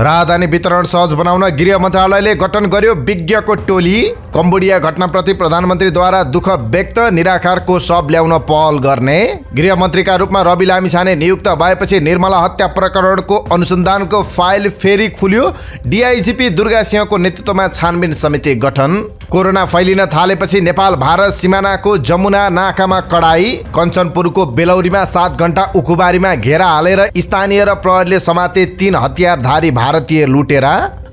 राहदानी वितरण सहज बनाउन गृह मन्त्रालयले गठन गर्यो विज्ञको टोली कम्बोडिया घटनाप्रति प्रधानमन्त्रीद्वारा दुःख व्यक्त निराकारको शब ल्याउन पहल गर्ने गृह मन्त्रीका रूपमा रवि लामिछाने नियुक्त भएपछि निर्मला हत्या प्रकरणको अनुसन्धानको फाइल फेरि खुल्यो डिआइजिपी दुर्गा सिंहको नेतृत्वमा छानबिन समिति गठन कोरोना फैलिन थालेपछि नेपाल भारत सिमानाको जमुना नाकामा कडाई कञ्चनपुरको बेलौरीमा सात घण्टा उखुबारीमा घेरा हालेर स्थानीय र प्रहरीले समाते तीन हतियारधारी भारतीय लुटेरा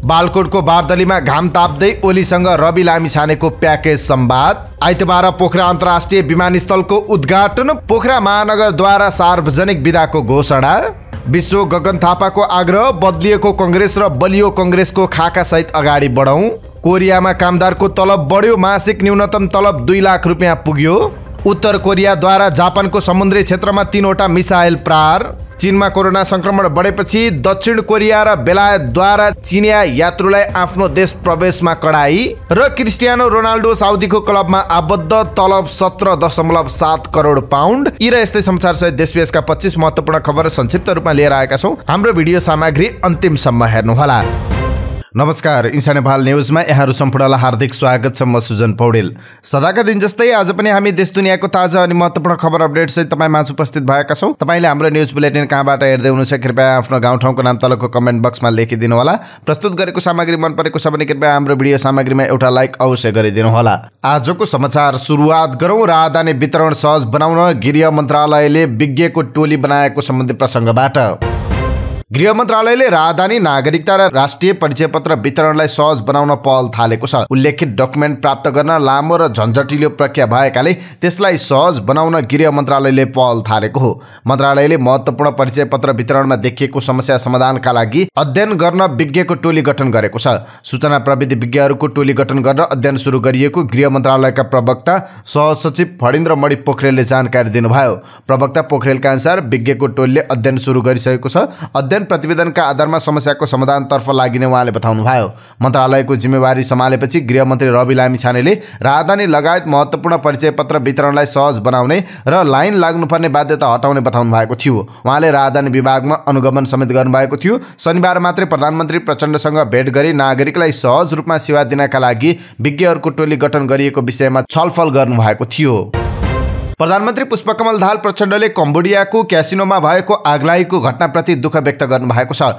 बालकोटको बारदलीमा घाम ताप्दै ओलीसँग रवि लामिछानेको प्याकेज सम्वाद आइतबार पोखरा अन्तर्राष्ट्रिय विमानस्थलको उद्घाटन पोखरा महानगरद्वारा सार्वजनिक विधाको घोषणा विश्व गगन थापाको आग्रह बदलिएको कङ्ग्रेस र बलियो कङ्ग्रेसको खाका सहित अगाडि बढौँ कोरियामा कामदारको तलब बढ्यो मासिक न्यूनतम तलब दुई लाख रुपियाँ पुग्यो उत्तर कोरियाद्वारा जापानको समुद्री क्षेत्रमा तिनवटा मिसाइल प्रार चिनमा कोरोना संक्रमण बढेपछि दक्षिण कोरिया र बेलायतद्वारा चिनिया यात्रुलाई आफ्नो देश प्रवेशमा कडाई र क्रिस्टियानो रोनाल्डो साउदीको क्लबमा आबद्ध तलब सत्र दशमलव सात करोड पाउन्ड यी र यस्तै सहित देश विदेशका पच्चिस महत्त्वपूर्ण खबर संक्षिप्त रूपमा लिएर आएका छौँ हाम्रो भिडियो सामग्री अन्तिमसम्म हेर्नुहोला नमस्कार इन्सा नेपाल न्युजमा यहाँहरू सम्पूर्णलाई हार्दिक स्वागत छ म सुजन पौडेल सदाका दिन जस्तै आज पनि हामी देश दुनियाँको ताजा अनि महत्त्वपूर्ण खबर अपडेटसहित तपाईँ माझ उपस्थित भएका छौँ तपाईँले हाम्रो न्युज बुलेटिन कहाँबाट हेर्दै हुनुहुन्छ कृपया आफ्नो गाउँठाउँको नाम तलको कमेन्ट बक्समा लेखिदिनु होला प्रस्तुत गरेको सामग्री मन परेको छ भने कृपया हाम्रो भिडियो सामग्रीमा एउटा लाइक अवश्य गरिदिनु होला आजको समाचार सुरुवात गरौँ राहदानी वितरण सहज बनाउन गृह मन्त्रालयले विज्ञको टोली बनाएको सम्बन्धी प्रसङ्गबाट गृह मन्त्रालयले राजधानी नागरिकता र राष्ट्रिय परिचय पत्र वितरणलाई सहज बनाउन पहल थालेको छ उल्लेखित डकुमेन्ट प्राप्त गर्न लामो र झन्झटिलो प्रक्रिया भएकाले त्यसलाई सहज बनाउन गृह मन्त्रालयले पहल थालेको हो मन्त्रालयले महत्त्वपूर्ण परिचय पत्र वितरणमा देखिएको समस्या समाधानका लागि अध्ययन गर्न विज्ञको टोली गठन गरेको छ सूचना प्रविधि विज्ञहरूको टोली गठन गरेर अध्ययन सुरु गरिएको गृह मन्त्रालयका प्रवक्ता सहसचिव फरिन्द्र मणि पोखरेलले जानकारी दिनुभयो प्रवक्ता पोखरेलका अनुसार विज्ञको टोलीले अध्ययन सुरु गरिसकेको छ अध्ययन अध्ययन प्रतिवेदनका आधारमा समस्याको समाधानतर्फ लागिने उहाँले भयो मन्त्रालयको जिम्मेवारी सम्हालेपछि गृहमन्त्री रवि लामी छानेले राजधानी लगायत महत्त्वपूर्ण परिचय पत्र वितरणलाई सहज बनाउने र लाइन लाग्नुपर्ने बाध्यता हटाउने बताउनु भएको थियो उहाँले राजधानी विभागमा अनुगमन समेत गर्नुभएको थियो शनिबार मात्रै प्रधानमन्त्री प्रचण्डसँग भेट गरी नागरिकलाई सहज रूपमा सेवा दिनका लागि विज्ञहरूको टोली गठन गरिएको विषयमा छलफल गर्नुभएको थियो प्रधानमन्त्री पुष्पकमल दाहाल प्रचण्डले कम्बोडियाको क्यासिनोमा भएको आगलागीको घटनाप्रति दुःख व्यक्त गर्नुभएको छ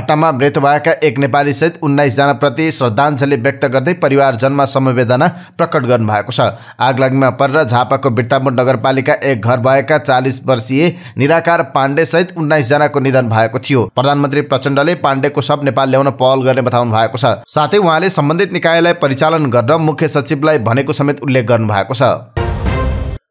घटनामा मृत्यु भएका एक नेपालीसहित उन्नाइसजनाप्रति श्रद्धाञ्जली व्यक्त गर्दै परिवारजनमा समवेदना प्रकट गर्नुभएको छ आगलागीमा परेर झापाको बिर्तापुर नगरपालिका एक घर भएका चालिस वर्षीय निराकार पाण्डेसहित उन्नाइसजनाको निधन भएको थियो प्रधानमन्त्री प्रचण्डले पाण्डेको सब नेपाल ल्याउन पहल गर्ने बताउनु भएको छ साथै उहाँले सम्बन्धित निकायलाई परिचालन गर्न मुख्य सचिवलाई भनेको समेत उल्लेख गर्नुभएको छ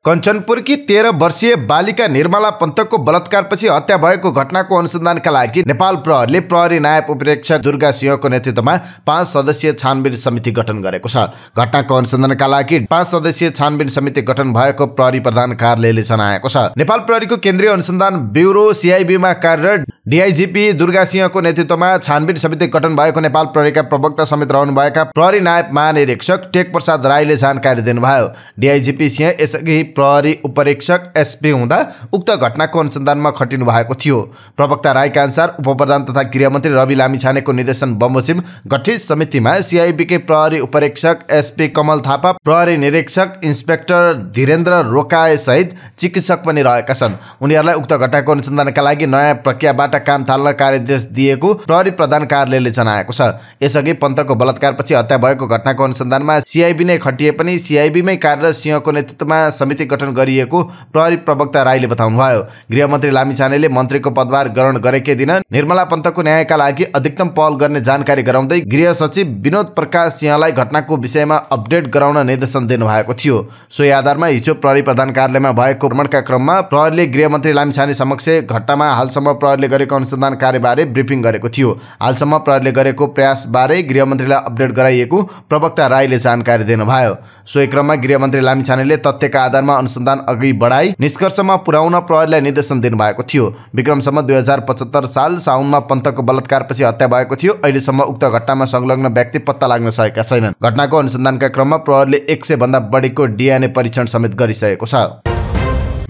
कञ्चनपुरकी तेह्र वर्षीय बालिका निर्मला पन्तको बलात्कारपछि हत्या भएको घटनाको अनुसन्धानका लागि नेपाल प्रहरीले प्रहरी नायब उपरीक्षक दुर्गा सिंहको नेतृत्वमा पाँच सदस्यीय छानबिन समिति गठन गरेको छ घटनाको अनुसन्धानका लागि पाँच सदस्यीय छानबिन समिति गठन भएको प्रहरी प्रधान कार्यालयले जनाएको छ नेपाल प्रहरीको केन्द्रीय अनुसन्धान ब्युरो सिआइबीमा कार्यरत डिआइजिपी दुर्गा सिंहको नेतृत्वमा छानबिन समिति गठन भएको नेपाल प्रहरीका प्रवक्ता समेत रहनुभएका प्रहरी नायब महानिरीक्षक टेक प्रसाद राईले जानकारी दिनुभयो डिआइजिपी सिंह यसअघि प्रहरी उपरीक्षक एसपी हुँदा उक्त घटनाको अनुसन्धानमा खटिनु भएको थियो प्रवक्ता राईका अनुसार उपप्रधान तथा गृहमन्त्री रवि लामिछानेको निर्देशन बमोसिम गठित समितिमा सिआइबीकै प्रहरी उपरीक्षक एसपी कमल थापा प्रहरी निरीक्षक इन्सपेक्टर धीरेन्द्र सहित चिकित्सक पनि रहेका छन् उनीहरूलाई उक्त घटनाको अनुसन्धानका लागि नयाँ प्रक्रियाबाट काम थाल्न कार्यदेश दिएको प्रहरी प्रधान कार्यालयले जनाएको छ यसअघि पन्तको बलात्कारपछि हत्या भएको घटनाको अनुसन्धानमा सिआइबी नै खटिए पनि सिआइबीमै कार्यरत सिंहको नेतृत्वमा समिति समिति गठन गरिएको प्रहरी प्रवक्ता राईले बताउनुभयो गृहमन्त्री लामिछानेले मन्त्रीको पदभार ग्रहण गरेकै दिन निर्मला पन्तको न्यायका लागि अधिकतम पहल गर्ने जानकारी गराउँदै गृह सचिव विनोद प्रकाश सिंहलाई घटनाको विषयमा अपडेट गराउन निर्देशन दिनुभएको थियो सोही आधारमा हिजो प्रहरी प्रधान कार्यालयमा भएको भ्रमणका क्रममा प्रहरीले गृहमन्त्री लामिछाने समक्ष घटनामा हालसम्म प्रहरीले गरेको अनुसन्धान कार्यबारे ब्रिफिङ गरेको थियो हालसम्म प्रहरीले गरेको प्रयासबारे गृहमन्त्रीलाई अपडेट गराइएको प्रवक्ता राईले जानकारी दिनुभयो सोही क्रममा गृहमन्त्री लामिछानेले तथ्यका आधारमा अनुसन्धान अघि बढाई निष्कर्षमा पुर्याउन प्रहरीलाई निर्देशन दिनुभएको थियो विक्रमसम्म दुई हजार पचहत्तर साल साउनमा पन्तको बलात्कारपछि हत्या भएको थियो अहिलेसम्म उक्त घटनामा संलग्न व्यक्ति पत्ता लाग्न सकेका छैनन् घटनाको अनुसन्धानका क्रममा प्रहरीले एक सय भन्दा बढीको डिएनए परीक्षण समेत गरिसकेको छ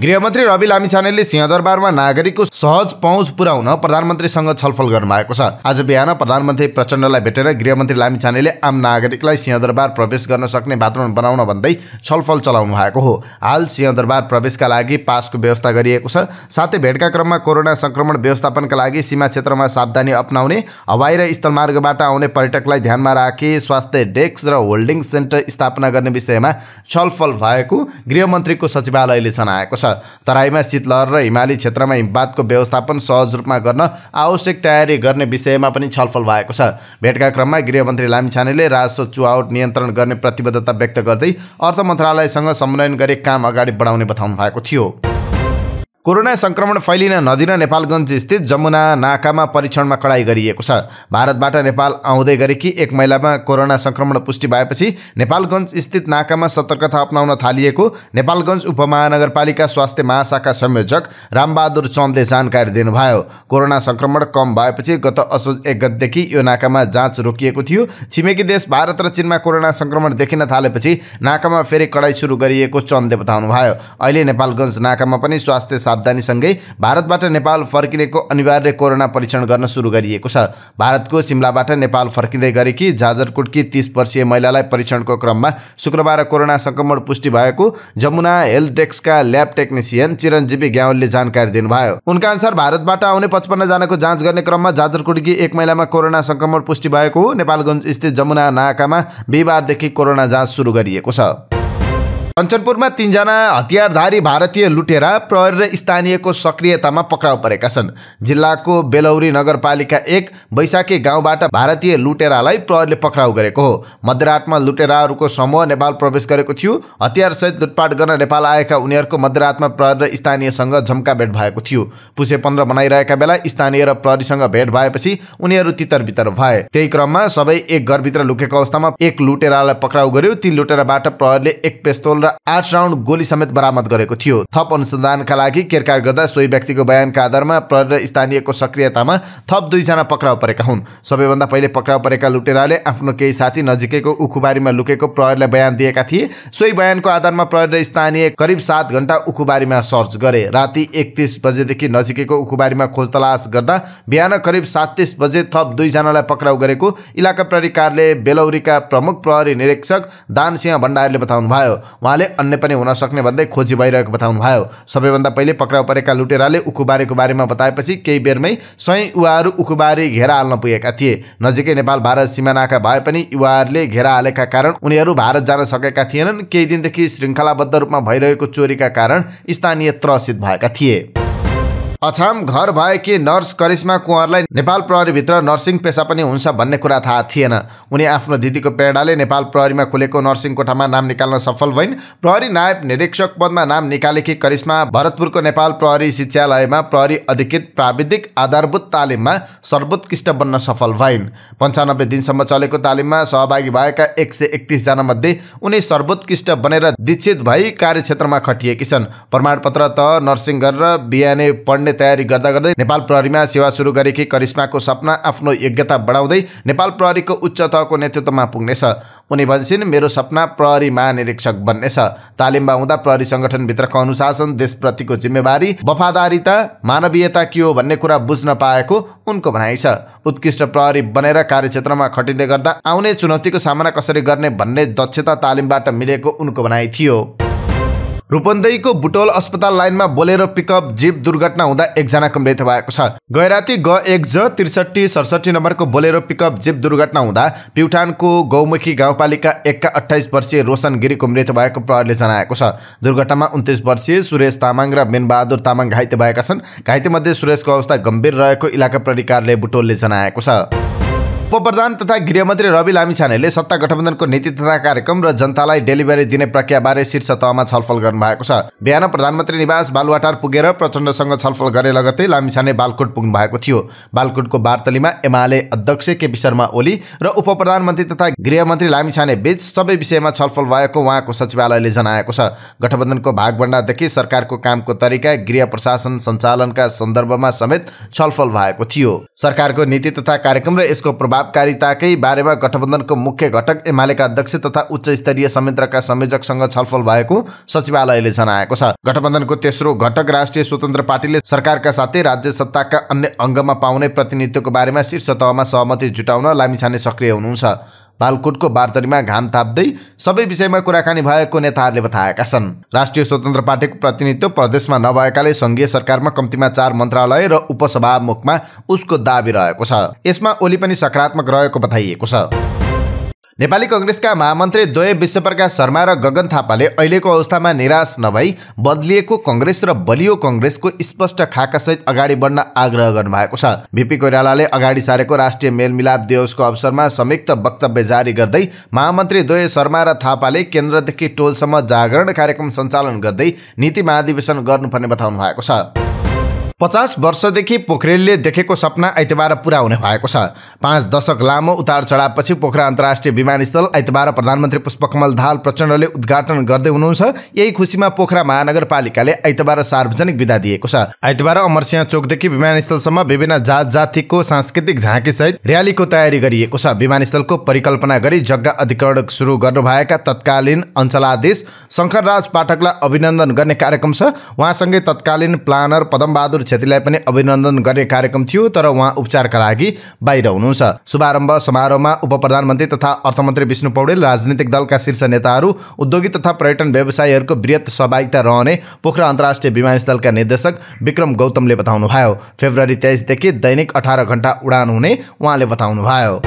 गृहमन्त्री रवि लामिछानेले सिंहदरबारमा नागरिकको सहज पहुँच पुर्याउन प्रधानमन्त्रीसँग छलफल गर्नुभएको छ आज बिहान प्रधानमन्त्री प्रचण्डलाई भेटेर गृहमन्त्री लामिछानेले आम नागरिकलाई सिंहदरबार प्रवेश गर्न सक्ने वातावरण बनाउन भन्दै छलफल चलाउनु भएको हो हाल सिंहदरबार प्रवेशका लागि पासको व्यवस्था गरिएको छ साथै भेटका क्रममा कोरोना सङ्क्रमण व्यवस्थापनका लागि सीमा क्षेत्रमा सावधानी अप्नाउने हवाई र स्थलमार्गबाट आउने पर्यटकलाई ध्यानमा राखे स्वास्थ्य डेस्क र होल्डिङ सेन्टर स्थापना गर्ने विषयमा छलफल भएको गृहमन्त्रीको सचिवालयले जनाएको छ तराईमा शीतलहर र हिमाली क्षेत्रमा हिमपातको व्यवस्थापन सहज रूपमा गर्न आवश्यक तयारी गर्ने विषयमा पनि छलफल भएको छ भेटका क्रममा गृहमन्त्री लामिछानेले राजस्व चुहावट नियन्त्रण गर्ने प्रतिबद्धता व्यक्त गर्दै अर्थ मन्त्रालयसँग समन्वयन गरी काम अगाडि बढाउने बताउनु भएको थियो कोरोना संक्रमण फैलिन नदिन नेपालगञ्ज स्थित जमुना नाकामा परीक्षणमा कडाई गरिएको छ भारतबाट नेपाल आउँदै गरेकी एक महिलामा कोरोना संक्रमण पुष्टि भएपछि नेपालगञ्ज स्थित नाकामा सतर्कता अप्नाउन थालिएको नेपालगञ्ज उपमहानगरपालिका स्वास्थ्य महाशाखा संयोजक रामबहादुर चन्दले जानकारी दिनुभयो कोरोना संक्रमण कम भएपछि गत असोज एक गतदेखि यो नाकामा जाँच रोकिएको थियो छिमेकी देश भारत र चिनमा कोरोना संक्रमण देखिन थालेपछि नाकामा फेरि कडाई सुरु गरिएको चन्दले बताउनुभयो अहिले नेपालगञ्ज नाकामा पनि स्वास्थ्य सावधानीसँगै भारतबाट नेपाल फर्किएको अनिवार्य कोरोना परीक्षण गर्न सुरु गरिएको छ भारतको सिमलाबाट नेपाल फर्किँदै गरेकी जाजरकोटकी तिस वर्षीय महिलालाई परीक्षणको क्रममा शुक्रबार कोरोना सङ्क्रमण पुष्टि भएको Jamuna health lab technician Chiranjeevi ग्यावलले जानकारी दिनुभयो उनका अनुसार भारतबाट आउने पचपन्नजनाको जाँच गर्ने क्रममा जाजरकोटकी एक महिलामा कोरोना सङ्क्रमण पुष्टि भएको हो नेपालगञ्ज स्थित जमुना नाकामा बिहिबारदेखि कोरोना जाँच सुरु गरिएको छ कञ्चनपुरमा तिनजना हतियारधारी भारतीय लुटेरा प्रहरी र स्थानीयको सक्रियतामा पक्राउ परेका छन् जिल्लाको बेलौरी नगरपालिका एक वैशाखी गाउँबाट भारतीय लुटेरालाई प्रहरीले पक्राउ गरेको हो मध्यरातमा लुटेराहरूको समूह नेपाल प्रवेश गरेको थियो हतियारसहित लुटपाट गर्न नेपाल आएका उनीहरूको मध्यरातमा प्रहरी र स्थानीयसँग झम्का भेट भएको थियो पुसे पन्ध्र बनाइरहेका बेला स्थानीय र प्रहरीसँग भेट भएपछि उनीहरू तितरबितर भए त्यही क्रममा सबै एक घरभित्र लुकेको अवस्थामा एक लुटेरालाई पक्राउ गर्यो ती लुटेराबाट प्रहरीले एक पेस्तोल र आठ राउन्ड गोली समेत बरामद गरेको थियो थप अनुसन्धानका लागि केरकार गर्दा सोही व्यक्तिको बयानका आधारमा प्रहरी स्थानीयको सक्रियतामा थप दुईजना पक्राउ परेका हुन् सबैभन्दा पहिले पक्राउ परेका लुटेराले आफ्नो केही साथी नजिकैको उखुबारीमा लुकेको प्रहरीलाई बयान दिएका थिए सोही बयानको आधारमा र स्थानीय करिब सात घन्टा उखुबारीमा सर्च गरे राति एकतिस बजेदेखि नजिकैको उखुबारीमा खोजतलास गर्दा बिहान करिब साततिस बजे थप दुईजनालाई पक्राउ गरेको इलाका प्रहरी कार्यालय बेलौरीका प्रमुख प्रहरी निरीक्षक दानसिंह भण्डारीले बताउनुभयो उहाँले अन्य पनि हुन सक्ने भन्दै खोजी भइरहेको बताउनु भयो सबैभन्दा पहिले पक्राउ परेका लुटेराले उखुबारीको बारेमा बताएपछि केही बेरमै स्वयं युवाहरू उखुबारी घेरा हाल्न पुगेका थिए नजिकै नेपाल भारत सिमानाका भए पनि युवाहरूले घेरा हालेका कारण उनीहरू भारत जान सकेका थिएनन् केही दिनदेखि श्रृङ्खलाबद्ध रूपमा भइरहेको चोरीका कारण स्थानीय त्रसित भएका थिए अछाम घर भएकी नर्स करिश्मा कुँवरलाई नेपाल प्रहरीभित्र नर्सिङ पेसा पनि हुन्छ भन्ने कुरा थाहा थिएन उनी आफ्नो दिदीको प्रेरणाले नेपाल प्रहरीमा खुलेको नर्सिङ कोठामा नाम निकाल्न सफल भइन् प्रहरी नायब निरीक्षक पदमा नाम निकालेकी करिश्मा भरतपुरको नेपाल प्रहरी शिक्षालयमा प्रहरी अधिकृत प्राविधिक आधारभूत तालिममा सर्वोत्कृष्ट बन्न सफल भइन् पन्चानब्बे दिनसम्म चलेको तालिममा सहभागी भएका एक सय एकतिसजना मध्ये उनी सर्वोत्कृष्ट बनेर दीक्षित भई कार्यक्षेत्रमा खटिएकी छन् प्रमाणपत्र त नर्सिङ गरेर बिहानै पढ्ने गर्ने तयारी गर्दा गर्दै नेपाल प्रहरीमा सेवा सुरु गरेकी करिश्माको सपना आफ्नो योग्यता बढाउँदै नेपाल प्रहरीको उच्च तहको नेतृत्वमा पुग्नेछ उनी भन्छन् मेरो सपना प्रहरी महानिरीक्षक बन्नेछ तालिममा हुँदा प्रहरी सङ्गठनभित्रको अनुशासन देशप्रतिको जिम्मेवारी वफादारीता मानवीयता के हो भन्ने कुरा बुझ्न पाएको उनको भनाइ छ उत्कृष्ट प्रहरी बनेर कार्यक्षेत्रमा खटिँदै गर्दा आउने चुनौतीको सामना कसरी गर्ने भन्ने दक्षता तालिमबाट मिलेको उनको भनाइ थियो रूपन्देहीको बुटोल अस्पताल लाइनमा बोलेरो पिकअप जिप दुर्घटना हुँदा एकजनाको मृत्यु भएको छ गैराती ग एक ज त्रिसठी सडसठी नम्बरको बोलेरो पिकअप जिप दुर्घटना हुँदा प्युठानको गौमुखी गाउँपालिका एकका अठाइस वर्षीय रोशन गिरीको मृत्यु भएको प्रहरले जनाएको छ दुर्घटनामा उन्तिस वर्षीय सुरेश तामाङ र मेनबहादुर तामाङ घाइते भएका छन् घाइतेमध्ये सुरेशको अवस्था गम्भीर रहेको इलाका प्रहरीकारले बुटोलले जनाएको छ उप प्रधान तथा गृहमन्त्री रवि लामिछानेले सत्ता गठबन्धनको नीति तथा कार्यक्रम र जनतालाई डेलिभरी दिने प्रक्रियाबारे शीर्ष तहमा छलफल गर्नुभएको छ बिहान प्रधानमन्त्री निवास बालुवाटार पुगेर प्रचण्डसँग छलफल गरे लगत्तै लामिछाने बालकोट पुग्नु भएको थियो बालकोटको वार्तालीमा एमाले अध्यक्ष केपी शर्मा ओली र उप प्रधानमन्त्री तथा गृहमन्त्री लामिछाने बीच सबै विषयमा छलफल भएको उहाँको सचिवालयले जनाएको छ गठबन्धनको भागभण्डादेखि सरकारको कामको तरिका गृह प्रशासन सञ्चालनका सन्दर्भमा समेत छलफल भएको थियो सरकारको नीति तथा कार्यक्रम र यसको प्रभाव प्रभावकारिताकै बारेमा गठबन्धनको मुख्य घटक एमालेका अध्यक्ष तथा उच्च स्तरीय संयन्त्रका संयोजकसँग छलफल भएको सचिवालयले जनाएको छ गठबन्धनको तेस्रो घटक राष्ट्रिय स्वतन्त्र पार्टीले सरकारका साथै राज्य सत्ताका अन्य अङ्गमा पाउने प्रतिनिधित्वको बारेमा शीर्ष तहमा सहमति जुटाउन लामिछाने सक्रिय हुनुहुन्छ पालकोटको बारतरीमा घाम थाप्दै सबै विषयमा कुराकानी भएको नेताहरूले बताएका छन् राष्ट्रिय स्वतन्त्र पार्टीको प्रतिनिधित्व प्रदेशमा नभएकाले सङ्घीय सरकारमा कम्तीमा चार मन्त्रालय र उपसभामुखमा उसको दावी रहेको छ यसमा ओली पनि सकारात्मक रहेको बताइएको छ नेपाली कङ्ग्रेसका महामन्त्री द्वय विश्वप्रकाश शर्मा र गगन थापाले अहिलेको अवस्थामा निराश नभई बदलिएको कङ्ग्रेस र बलियो कङ्ग्रेसको स्पष्ट खाकासहित अगाडि बढ्न आग्रह गर्नुभएको छ भिपी कोइरालाले अगाडि सारेको राष्ट्रिय मेलमिलाप दिवसको अवसरमा संयुक्त वक्तव्य जारी गर्दै महामन्त्री द्वय शर्मा र थापाले केन्द्रदेखि टोलसम्म जागरण कार्यक्रम सञ्चालन गर्दै नीति महाधिवेशन गर्नुपर्ने बताउनु भएको छ पचास वर्षदेखि पोखरेलले देखेको सपना आइतबार पुरा हुने भएको छ पाँच दशक लामो उतार चढावपछि पोखरा अन्तर्राष्ट्रिय विमानस्थल आइतबार प्रधानमन्त्री पुष्पकमल धाल प्रचण्डले उद्घाटन गर्दै हुनुहुन्छ यही खुसीमा पोखरा महानगरपालिकाले आइतबार सार्वजनिक विदा दिएको छ आइतबार अमरसिंह चोकदेखि विमानस्थलसम्म विभिन्न जात जातिको सांस्कृतिक झाँकीसहित र्यालीको तयारी गरिएको छ विमानस्थलको परिकल्पना गरी जग्गा अधिकरण सुरु गर्नुभएका तत्कालीन अञ्चलाधीश शङ्करराज पाठकलाई अभिनन्दन गर्ने कार्यक्रम छ उहाँसँगै तत्कालीन प्लानर पदमबहादुर छेत्रीलाई पनि अभिनन्दन गर्ने कार्यक्रम थियो तर उहाँ उपचारका लागि बाहिर हुनुहुन्छ शुभारम्भ समारोहमा उप प्रधानमन्त्री तथा अर्थमन्त्री विष्णु पौडेल राजनीतिक दलका शीर्ष नेताहरू उद्योगिक तथा पर्यटन व्यवसायीहरूको वृहत सहभागिता रहने पोखरा अन्तर्राष्ट्रिय विमानस्थलका निर्देशक विक्रम गौतमले बताउनुभयो फेब्रुअरी तेइसदेखि दैनिक अठार घण्टा उडान हुने उहाँले बताउनुभयो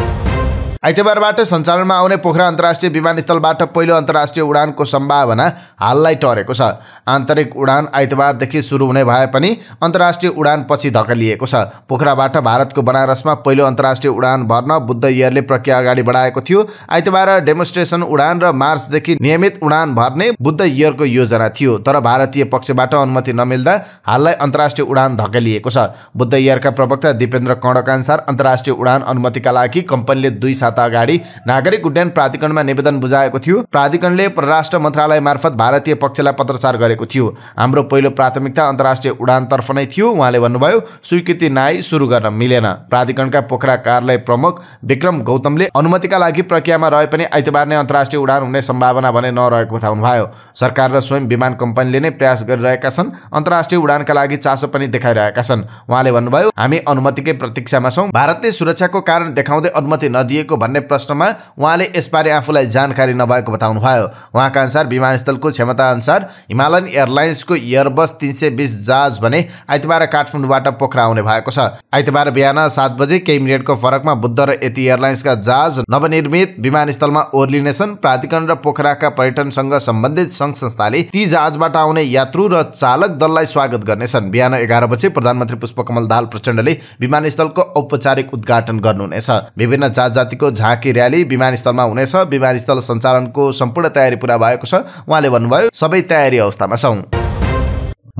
आइतबारबाट सञ्चालनमा आउने पोखरा अन्तर्राष्ट्रिय विमानस्थलबाट पहिलो अन्तर्राष्ट्रिय उडानको सम्भावना हाललाई टरेको छ आन्तरिक उडान आइतबारदेखि सुरु हुने भए पनि अन्तर्राष्ट्रिय उडान पछि धकलिएको छ पोखराबाट भारतको बनारसमा पहिलो अन्तर्राष्ट्रिय उडान भर्न बुद्ध इयरले प्रक्रिया अगाडि बढाएको थियो आइतबार डेमोन्स्ट्रेसन उडान र मार्चदेखि नियमित उडान भर्ने बुद्ध इयरको योजना थियो तर भारतीय पक्षबाट अनुमति नमिल्दा हाललाई अन्तर्राष्ट्रिय उडान धकेलिएको छ बुद्ध इयरका प्रवक्ता दिपेन्द्र अनुसार अन्तर्राष्ट्रिय उडान अनुमतिका लागि कम्पनीले दुई सात साता अगाडि नागरिक उड्डयन प्राधिकरणमा निवेदन बुझाएको थियो प्राधिकरणले परराष्ट्र मन्त्रालय मार्फत भारतीय पक्षलाई पत्रचार गरेको थियो हाम्रो पहिलो प्राथमिकता अन्तर्राष्ट्रिय उडानतर्फ नै थियो उहाँले भन्नुभयो स्वीकृति नाई सुरु गर्न मिलेन प्राधिकरणका पोखरा कार्यालय प्रमुख विक्रम गौतमले अनुमतिका लागि प्रक्रियामा रहे पनि आइतबार नै अन्तर्राष्ट्रिय उडान हुने सम्भावना भने नरहेको बताउनुभयो सरकार र स्वयं विमान कम्पनीले नै प्रयास गरिरहेका छन् अन्तर्राष्ट्रिय उडानका लागि चासो पनि देखाइरहेका छन् उहाँले भन्नुभयो हामी अनुमतिकै प्रतीक्षामा छौँ भारतले सुरक्षाको कारण देखाउँदै अनुमति नदिएको भन्ने प्रश्नमा उहाँले यसबारे आफूलाई जानकारी नभएको बताउनु भयो उहाँका अनुसार विमानस्थलको क्षमताअनुसार हिमालयन एयरलाइन्सको एयरबस तिन सय बिस जहाज भने आइतबार काठमाडौँबाट पोखरा आउने भएको छ आइतबार बिहान सात बजे केही मिनटको फरकमा बुद्ध र यति एयरलाइन्सका जहाज नवनिर्मित विमानस्थलमा ओर्लिनेछन् प्राधिकरण र पोखराका पर्यटनसँग सम्बन्धित सङ्घ संस्थाले ती जहाजबाट आउने यात्रु र चालक दललाई स्वागत गर्नेछन् बिहान एघार बजे प्रधानमन्त्री पुष्पकमल दाहाल प्रचण्डले विमानस्थलको औपचारिक उद्घाटन गर्नुहुनेछ विभिन्न जात जातिको झाँकी र्याली विमानस्थलमा हुनेछ विमानस्थल सञ्चालनको सम्पूर्ण तयारी पुरा भएको छ उहाँले भन्नुभयो सबै तयारी अवस्थामा छौँ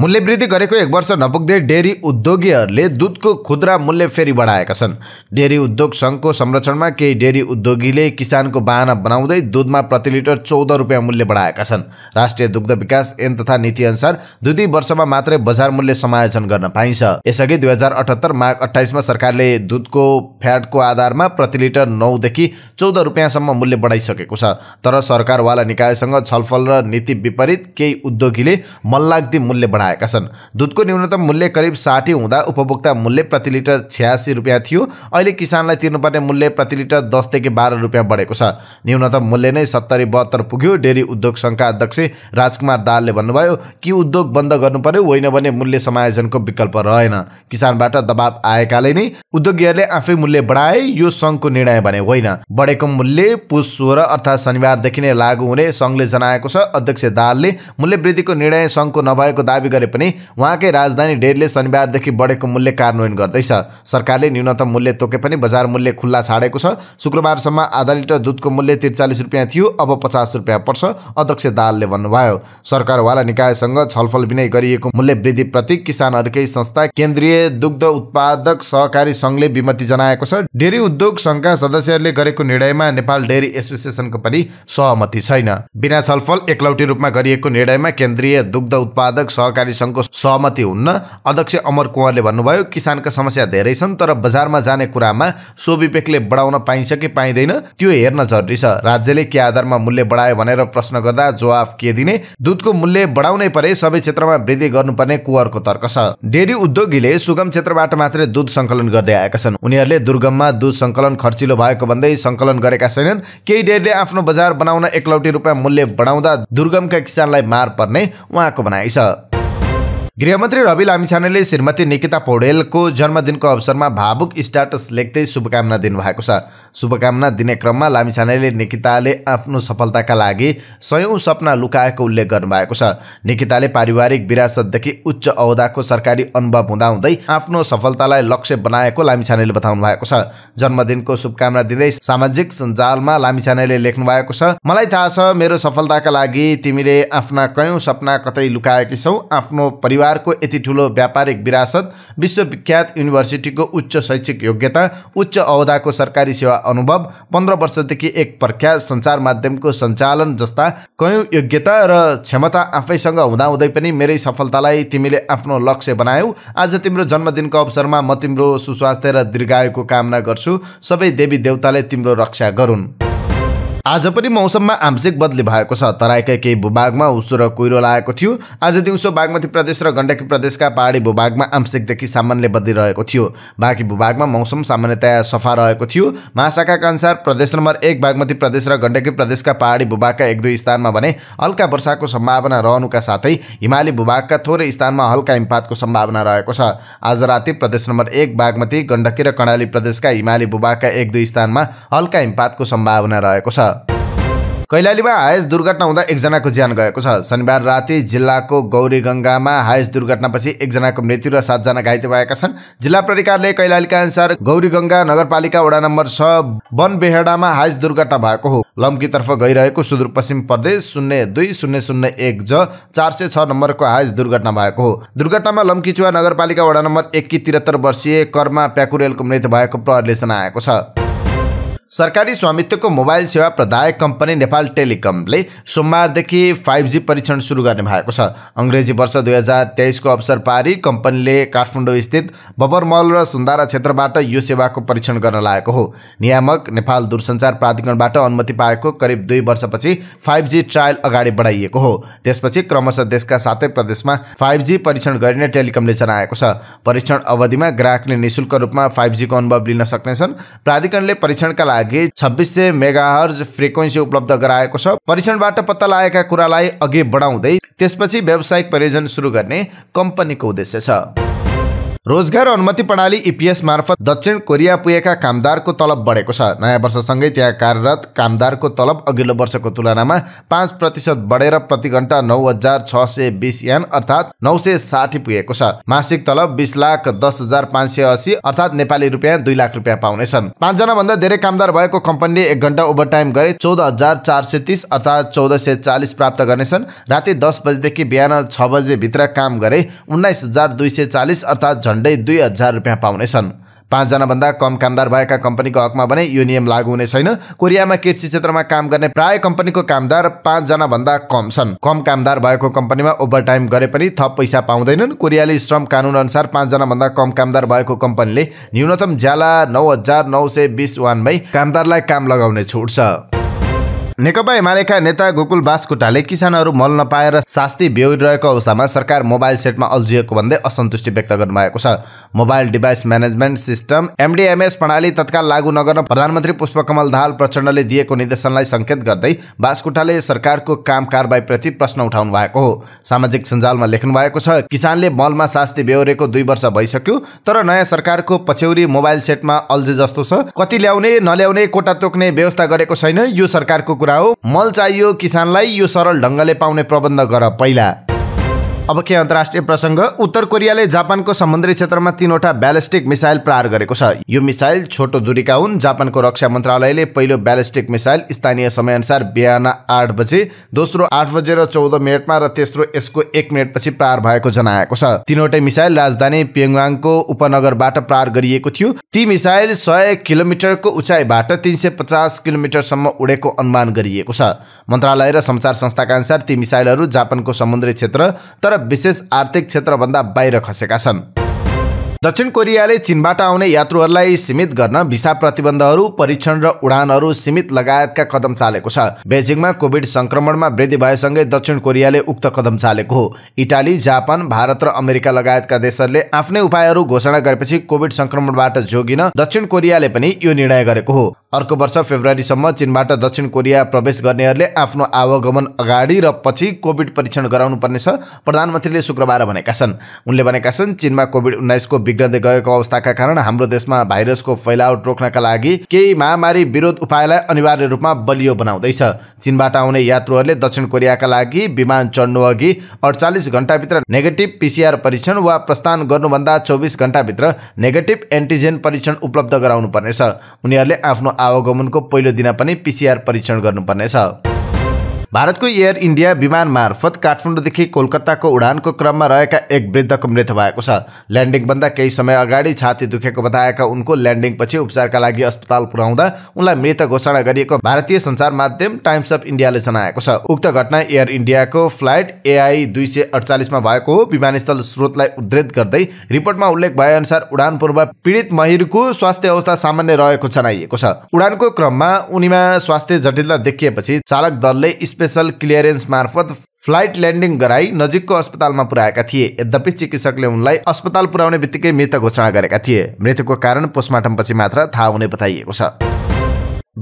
मूल्य वृद्धि गरेको एक वर्ष नपुग्दै डेरी उद्योगीहरूले दुधको खुद्रा मूल्य फेरि बढाएका छन् डेरी उद्योग सङ्घको संरक्षणमा केही डेरी उद्योगीले किसानको बाहना बनाउँदै दुधमा प्रति लिटर चौध रुपियाँ मूल्य बढाएका छन् राष्ट्रिय दुग्ध विकास ऐन तथा नीतिअनुसार दुई वर्षमा मात्रै बजार मूल्य समायोजन गर्न पाइन्छ यसअघि दुई हजार अठहत्तर माघ अठाइसमा सरकारले दुधको फ्याटको आधारमा प्रति लिटर नौदेखि चौध रुपियाँसम्म मूल्य बढाइसकेको छ तर सरकारवाला निकायसँग छलफल र नीति विपरीत केही उद्योगीले मल्लाग्दी मूल्य बढा बढाएका छन् दुधको न्यूनतम मूल्य करिब साठी हुँदा उपभोक्ता मूल्य प्रति लिटर छ्यासी रुपियाँ थियो अहिले किसानलाई तिर्नुपर्ने मूल्य प्रति लिटर दसदेखि बाह्र रुपियाँ बढेको छ न्यूनतम मूल्य नै सत्तरी बहत्तर पुग्यो डेरी उद्योग सङ्घका अध्यक्ष राजकुमार दालले भन्नुभयो कि उद्योग बन्द गर्नु पर्यो होइन भने मूल्य समायोजनको विकल्प रहेन किसानबाट दबाव आएकाले नै उद्योगीहरूले आफै मूल्य बढाए यो सङ्घको निर्णय भने होइन बढेको मूल्य पुस सोह्र अर्थात् शनिबारदेखि नै लागू हुने सङ्घले जनाएको छ अध्यक्ष दालले मूल्य वृद्धिको निर्णय सङ्घको नभएको दावी गरे पनि उहाँकै राजधानी डेरले शनिबारदेखि बढेको मूल्य कार्यान्वयन गर्दैछ सरकारले न्यूनतम मूल्य तोके पनि बजार मूल्य खुल्ला छाडेको छ शुक्रबारसम्म आधा लिटर दुधको मूल्य त्रिचालिस रुपियाँ थियो अब पचास रुपियाँ पर्छ अध्यक्ष दालले भन्नुभयो सरकारवाला निकायसँग छलफल विनय गरिएको मूल्य वृद्धिप्रति किसानहरूकै संस्था केन्द्रीय दुग्ध उत्पादक सहकारी सङ्घले विमति जनाएको छ डेरी उद्योग सङ्घका सदस्यहरूले गरेको निर्णयमा नेपाल डेरी एसोसिएसनको पनि सहमति छैन बिना छलफल एकलौटी रूपमा गरिएको निर्णयमा केन्द्रीय दुग्ध उत्पादक सहकारी सहकारी सङ्घको सहमति हुन्न अध्यक्ष अमर कुँवरले भन्नुभयो किसानका समस्या धेरै छन् तर बजारमा जाने कुरामा स्वविवेकले बढाउन पाइन्छ कि पाइँदैन त्यो हेर्न जरुरी छ राज्यले के आधारमा मूल्य बढायो भनेर प्रश्न गर्दा जवाफ के दिने दुधको मूल्य बढाउनै परे सबै क्षेत्रमा वृद्धि गर्नुपर्ने कुवरको तर्क छ डेरी उद्योगीले सुगम क्षेत्रबाट मात्रै दुध सङ्कलन गर्दै आएका छन् उनीहरूले दुर्गममा दुध सङ्कलन खर्चिलो भएको भन्दै सङ्कलन गरेका छैनन् केही डेरीले आफ्नो बजार बनाउन एकलौटी रुपियाँ मूल्य बढाउँदा दुर्गमका किसानलाई मार पर्ने उहाँको भनाइ छ गृहमन्त्री रवि लामिछानेले श्रीमती निकिता पौडेलको जन्मदिनको अवसरमा भावुक स्ट्याटस लेख्दै शुभकामना दिनुभएको छ शुभकामना दिने क्रममा लामिछानेले निकिताले आफ्नो सफलताका लागि सयौँ सपना लुकाएको उल्लेख गर्नुभएको छ निकिताले पारिवारिक विरासतदेखि उच्च औदाको सरकारी अनुभव हुँदाहुँदै आफ्नो सफलतालाई लक्ष्य बनाएको लामिछानेले बताउनु भएको छ जन्मदिनको शुभकामना दिँदै सामाजिक सञ्जालमा लामिछानेले लेख्नु भएको छ मलाई थाहा छ मेरो सफलताका लागि तिमीले आफ्ना कयौँ सपना कतै लुकाएकी छौ आफ्नो परिवार परिवारको यति ठुलो व्यापारिक विरासत विश्वविख्यात युनिभर्सिटीको उच्च शैक्षिक योग्यता उच्च अवधाको सरकारी सेवा अनुभव पन्ध्र वर्षदेखि एक प्रख्यात सञ्चार माध्यमको सञ्चालन जस्ता कयौँ योग्यता र क्षमता आफैसँग हुँदाहुँदै पनि मेरै सफलतालाई तिमीले आफ्नो लक्ष्य बनायौ आज तिम्रो जन्मदिनको अवसरमा म तिम्रो सुस्वास्थ्य र दीर्घायुको कामना गर्छु सबै देवी देवताले तिम्रो रक्षा गरून् आज पनि मौसममा आंशिक बदली भएको छ तराईका केही भूभागमा उसो र कुहिरो लागेको थियो आज दिउँसो बागमती प्रदेश र गण्डकी प्रदेशका पहाडी भूभागमा आंशिकदेखि सामान्य बदली रहेको थियो बाँकी भूभागमा मौसम सामान्यतया सफा रहेको थियो महाशाखाका अनुसार प्रदेश नम्बर एक बागमती प्रदेश र गण्डकी प्रदेशका पहाडी भूभागका एक दुई स्थानमा भने हल्का वर्षाको सम्भावना रहनुका साथै हिमाली भूभागका थोरै स्थानमा हल्का हिमपातको सम्भावना रहेको छ आज राति प्रदेश नम्बर एक बागमती गण्डकी र कर्णाली प्रदेशका हिमाली भूभागका एक दुई स्थानमा हल्का हिमपातको सम्भावना रहेको छ कैलालीमा हायस दुर्घटना हुँदा एकजनाको ज्यान गएको छ शनिबार राति जिल्लाको गौरीगङ्गामा हायस दुर्घटनापछि एकजनाको मृत्यु र सातजना घाइते भएका छन् जिल्ला प्रकारले कैलालीका अनुसार गौरीगङ्गा नगरपालिका वडा नम्बर छ वनबेहेडामा हायस दुर्घटना भएको हो लम्कीतर्फ गइरहेको सुदूरपश्चिम प्रदेश शून्य दुई शून्य शून्य एक ज चार सय छ नम्बरको हायस दुर्घटना भएको हो दुर्घटनामा लम्कीचुवा नगरपालिका वडा नम्बर कि त्रिहत्तर वर्षीय कर्मा प्याकुरेलको मृत्यु भएको प्रहरले जनाएको छ सरकारी स्वामित्वको मोबाइल सेवा प्रदायक कम्पनी नेपाल टेलिकमले सोमबारदेखि फाइभ जी परीक्षण सुरु गर्ने भएको छ अङ्ग्रेजी वर्ष दुई हजार तेइसको अवसर पारी कम्पनीले काठमाडौँ स्थित बबरमल र सुन्दारा क्षेत्रबाट यो सेवाको परीक्षण गर्न लागेको हो नियामक नेपाल दूरसञ्चार प्राधिकरणबाट अनुमति पाएको करिब दुई वर्षपछि फाइभ जी ट्रायल अगाडि बढाइएको हो त्यसपछि क्रमशः देशका सातै प्रदेशमा फाइभ जी परीक्षण गरिने टेलिकमले जनाएको छ परीक्षण अवधिमा ग्राहकले निशुल्क रूपमा फाइभ जीको अनुभव लिन सक्नेछन् प्राधिकरणले परीक्षणका लागि लागि छब्बिस सय मेगा हर्ज फ्रिक्वेन्सी उपलब्ध गराएको छ परीक्षणबाट पत्ता लागेका कुरालाई अघि बढाउँदै त्यसपछि व्यावसायिक परियोजना सुरु गर्ने कम्पनीको उद्देश्य छ रोजगार अनुमति प्रणाली इपिएस e मार्फत दक्षिण कोरिया पुगेका कामदारको तलब बढेको छ नयाँ वर्षसँगै त्यहाँ कार्यरत कामदारको तलब अघिल्लो वर्षको तुलनामा पाँच प्रतिशत बढेर प्रति घण्टा नौ हजार छ सय बिस यान अर्थात् नौ सय साठी पुगेको छ मासिक तलब बिस लाख दस हजार पाँच सय असी अर्थात् नेपाली रुपियाँ दुई लाख रुपियाँ पाउनेछन् पाँचजना भन्दा धेरै कामदार भएको कम्पनीले एक घन्टा ओभरटाइम गरे चौध हजार चार सय तिस अर्थात् चौध सय चालिस प्राप्त गर्नेछन् राति दस बजेदेखि बिहान छ बजेभित्र काम गरे उन्नाइस हजार दुई सय चालिस अर्थात् झन्डै दुई हजार रुपियाँ पाउनेछन् पाँचजनाभन्दा कम कामदार भएका कम्पनीको हकमा भने यो नियम लागू हुने छैन कोरियामा कृषि क्षेत्रमा काम गर्ने प्राय कम्पनीको कामदार भन्दा कम छन् कम कामदार भएको कम्पनीमा ओभरटाइम गरे पनि थप पैसा पाउँदैनन् कोरियाली श्रम कानुन अनुसार भन्दा कम कामदार भएको कम्पनीले न्यूनतम ज्याला नौ हजार नौ सय बिस वानमै कामदारलाई काम लगाउने छुट छ नेकपा एमालेका नेता गोकुल बासकोटाले किसानहरू मल नपाएर शास्ति बेहोरिरहेको अवस्थामा सरकार मोबाइल सेटमा अल्झिएको भन्दै असन्तुष्टि व्यक्त गर्नुभएको छ mobile device management system MDMS प्रणाली तत्काल लागू नगर्न प्रधानमन्त्री पुष्पकमल दाहाल प्रचण्डले दिएको निर्देशनलाई सङ्केत गर्दै बासकोटाले सरकारको काम कारवाहीप्रति प्रश्न उठाउनु भएको हो सामाजिक सञ्जालमा लेख्नु भएको छ किसानले मलमा शास्ति बेहोरेको दुई वर्ष भइसक्यो तर नयाँ सरकारको पछ्यौरी मोबाइल सेटमा अल्झे जस्तो छ कति ल्याउने नल्याउने कोटा तोक्ने व्यवस्था गरेको छैन यो सरकारको कुरा हो मल चाहियो किसानलाई यो सरल ढङ्गले पाउने प्रबन्ध गर पहिला अब के अन्तर्राष्ट्रिय प्रसङ्ग उत्तर कोरियाले जापानको समुद्री क्षेत्रमा तीनवटा ब्यालेस्टिक मिसाइल प्रहार गरेको छ यो मिसाइल छोटो दूरीका हुन् जापानको रक्षा मन्त्रालयले पहिलो ब्यालेस्टिक मिसाइल स्थानीय समयअनुसार बिहान आठ बजे दोस्रो आठ बजेर चौध मिनटमा र तेस्रो यसको एक मिनटपछि प्रहार भएको जनाएको छ तीनवटै मिसाइल राजधानी पेङवाङको उपनगरबाट प्रहार गरिएको थियो ती मिसाइल सय किलोमिटरको उचाइबाट तिन सय पचास किलोमिटरसम्म उडेको अनुमान गरिएको छ मन्त्रालय र संचार संस्थाका अनुसार ती मिसाइलहरू जापानको समुद्री क्षेत्र तर विशेष आर्थिक क्षेत्रभन्दा बाहिर खसेका छन् दक्षिण कोरियाले चीनबाट आउने यात्रुहरूलाई सीमित गर्न भिसा प्रतिबन्धहरू परीक्षण र उडानहरू सीमित लगायतका कदम चालेको छ बेजिङमा कोभिड संक्रमणमा वृद्धि भएसँगै दक्षिण कोरियाले उक्त कदम चालेको हो इटाली जापान भारत र अमेरिका लगायतका देशहरूले आफ्नै उपायहरू घोषणा गरेपछि कोभिड संक्रमणबाट जोगिन दक्षिण कोरियाले पनि यो निर्णय गरेको हो अर्को वर्ष फेब्रुअरीसम्म चिनबाट दक्षिण कोरिया प्रवेश गर्नेहरूले आफ्नो आवागमन अगाडि र पछि कोभिड परीक्षण गराउनुपर्नेछ प्रधानमन्त्रीले शुक्रबार भनेका छन् उनले भनेका छन् चिनमा कोभिड उन्नाइसको बिग्रदै गएको अवस्थाका कारण हाम्रो देशमा भाइरसको फैलावट रोक्नका लागि केही महामारी विरोध उपायलाई अनिवार्य रूपमा बलियो बनाउँदैछ चिनबाट आउने यात्रुहरूले दक्षिण कोरियाका लागि विमान चढ्नु अघि अडचालिस घन्टाभित्र नेगेटिभ पिसिआर परीक्षण वा प्रस्थान गर्नुभन्दा चौबिस घन्टाभित्र नेगेटिभ एन्टिजेन परीक्षण उपलब्ध गराउनुपर्नेछ उनीहरूले आफ्नो आवागमनको पहिलो दिन पनि पिसिआर परीक्षण गर्नुपर्नेछ भारतको एयर इन्डिया विमान मार्फत काठमाडौँदेखि कोलकाताको उडानको क्रममा रहेका एक वृद्धको मृत्यु भएको छ ल्यान्डिङ ल्यान्डिङभन्दा केही समय अगाडि छाती दुखेको बताएका उनको ल्यान्डिङ पछि उपचारका लागि अस्पताल पुर्याउँदा उनलाई मृत घोषणा गरिएको भारतीय सञ्चार माध्यम टाइम्स अफ इन्डियाले जनाएको छ उक्त घटना एयर इन्डियाको फ्लाइट एआई दुई सय अडचालिसमा भएको हो विमानस्थल स्रोतलाई उद्धृत गर्दै रिपोर्टमा उल्लेख भएअनुसार उडान पूर्व पीडित महिरको स्वास्थ्य अवस्था सामान्य रहेको जनाइएको छ उडानको क्रममा उनीमा स्वास्थ्य जटिलता देखिएपछि चालक दलले स्पेसल क्लियरेन्स मार्फत फ्लाइट ल्यान्डिङ गराई नजिकको अस्पतालमा पुर्याएका थिए यद्यपि चिकित्सकले उनलाई अस्पताल पुर्याउने बित्तिकै मृत घोषणा गरेका थिए मृत्युको कारण पोस्टमार्टमपछि मात्र थाहा हुने बताइएको छ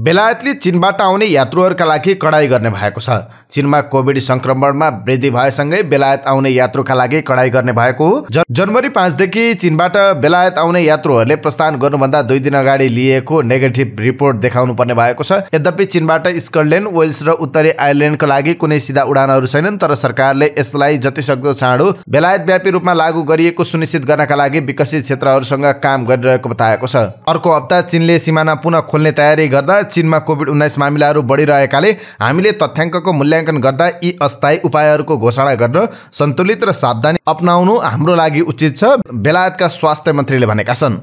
बेलायतले चिनबाट आउने यात्रुहरूका लागि कडाई गर्ने भएको छ चिनमा कोभिड संक्रमणमा वृद्धि भएसँगै बेलायत आउने यात्रुका लागि कडाई गर्ने भएको हो जनवरी पाँचदेखि चिनबाट बेलायत आउने यात्रुहरूले प्रस्थान गर्नुभन्दा दुई दिन अगाडि लिएको नेगेटिभ रिपोर्ट देखाउनु पर्ने भएको छ यद्यपि चिनबाट स्कटल्यान्ड वेल्स र उत्तरी आयरल्यान्डको लागि कुनै सिधा उडानहरू छैनन् तर सरकारले यसलाई जतिसक्दो चाँडो बेलायतव्यापी रूपमा लागू गरिएको सुनिश्चित गर्नका लागि विकसित क्षेत्रहरूसँग काम गरिरहेको बताएको छ अर्को हप्ता चिनले सिमाना पुनः खोल्ने तयारी गर्दा चीनमा कोभिड उन्नाइस मामिलाहरू बढिरहेकाले हामीले तथ्याङ्कको मूल्याङ्कन गर्दा यी अस्थायी उपायहरूको घोषणा गर्न सन्तुलित र सावधानी अप्नाउनु हाम्रो लागि उचित छ बेलायतका स्वास्थ्य मन्त्रीले भनेका छन्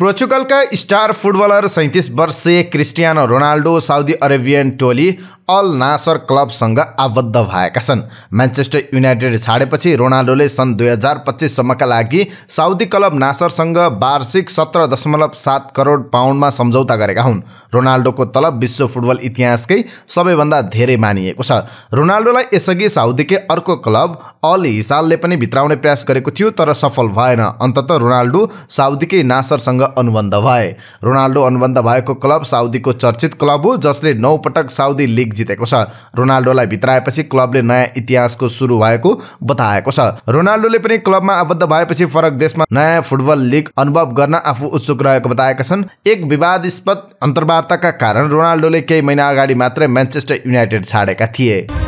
पोर्चुगलका स्टार फुटबलर सैँतिस वर्षीय क्रिस्टियानो रोनाल्डो साउदी अरेबियन टोली अल नासर क्लबसँग आबद्ध भएका छन् म्यान्चेस्टर युनाइटेड छाडेपछि रोनाल्डोले सन् दुई हजार पच्चिससम्मका लागि साउदी क्लब नासरसँग वार्षिक सत्र दशमलव सात करोड पाउन्डमा सम्झौता गरेका हुन् रोनाल्डोको तलब विश्व फुटबल इतिहासकै सबैभन्दा धेरै मानिएको छ रोनाल्डोलाई यसअघि साउदीकै अर्को क्लब अल हिसालले पनि भित्राउने प्रयास गरेको थियो तर सफल भएन अन्तत रोनाल्डो साउदीकै नासरसँग अनुबन्ध भए रोनाल्डो अनुबन्ध भएको क्लब साउदीको चर्चित क्लब हो जसले नौपटक साउदी लिग जितेको छ रोनाल्डोलाई भित्राएपछि क्लबले नयाँ इतिहासको सुरु भएको बताएको छ रोनाल्डोले पनि क्लबमा आबद्ध भएपछि फरक देशमा नयाँ फुटबल लिग अनुभव गर्न आफू उत्सुक रहेको बताएका छन् एक विवादस्पद अन्तर्वार्ताका कारण रोनाल्डोले केही महिना अगाडि मात्रै म्यान्चेस्टर युनाइटेड छाडेका थिए